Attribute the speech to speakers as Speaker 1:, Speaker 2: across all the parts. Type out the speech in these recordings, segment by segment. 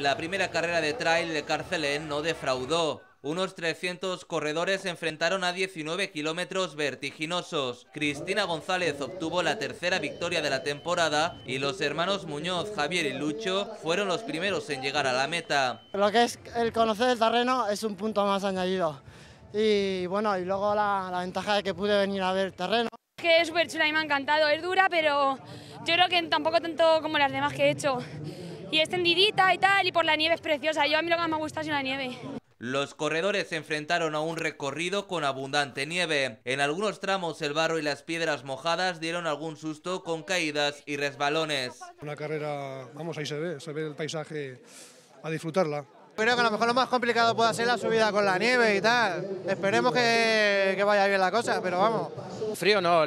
Speaker 1: La primera carrera de trail de Carcelén no defraudó. Unos 300 corredores se enfrentaron a 19 kilómetros vertiginosos. Cristina González obtuvo la tercera victoria de la temporada y los hermanos Muñoz, Javier y Lucho fueron los primeros en llegar a la meta.
Speaker 2: Lo que es el conocer el terreno es un punto más añadido. Y bueno, y luego la, la ventaja de que pude venir a ver terreno. Es que es súper chula y me ha encantado. Es dura, pero yo creo que tampoco tanto como las demás que he hecho y extendidita y tal, y por la nieve es preciosa. Yo a mí lo que más me gusta es la nieve.
Speaker 1: Los corredores se enfrentaron a un recorrido con abundante nieve. En algunos tramos el barro y las piedras mojadas dieron algún susto con caídas y resbalones.
Speaker 2: Una carrera, vamos, ahí se ve, se ve el paisaje a disfrutarla.
Speaker 1: Creo que a lo mejor lo más complicado puede ser la subida con la nieve y tal.
Speaker 2: Esperemos que, vaya bien la cosa, pero vamos. Frío no,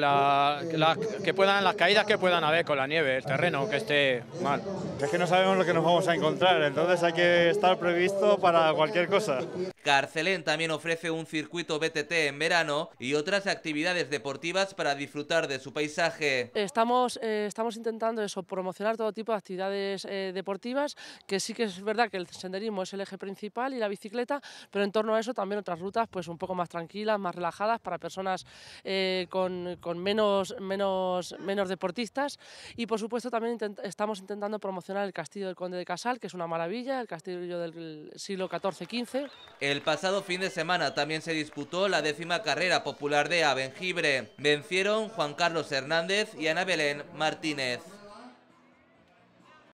Speaker 2: que puedan, las caídas que puedan haber con la nieve, el terreno que esté mal. Es que no sabemos lo que nos vamos a encontrar, entonces hay que estar previsto para cualquier cosa.
Speaker 1: Carcelén también ofrece un circuito BTT en verano y otras actividades deportivas para disfrutar de su paisaje.
Speaker 2: Estamos, eh, estamos intentando eso, promocionar todo tipo de actividades eh, deportivas, que sí que es verdad que el senderismo es el eje principal y la bicicleta, pero en torno a eso también otras rutas pues un poco más tranquilas, más relajadas para personas eh, con, menos, menos, menos deportistas y por supuesto también estamos intentando promocionar el castillo del Conde de Casal, que es una maravilla, el castillo del siglo XIV-XV.
Speaker 1: El pasado fin de semana también se disputó la décima carrera popular de Avengibre. Vencieron Juan Carlos Hernández y Ana Belén Martínez.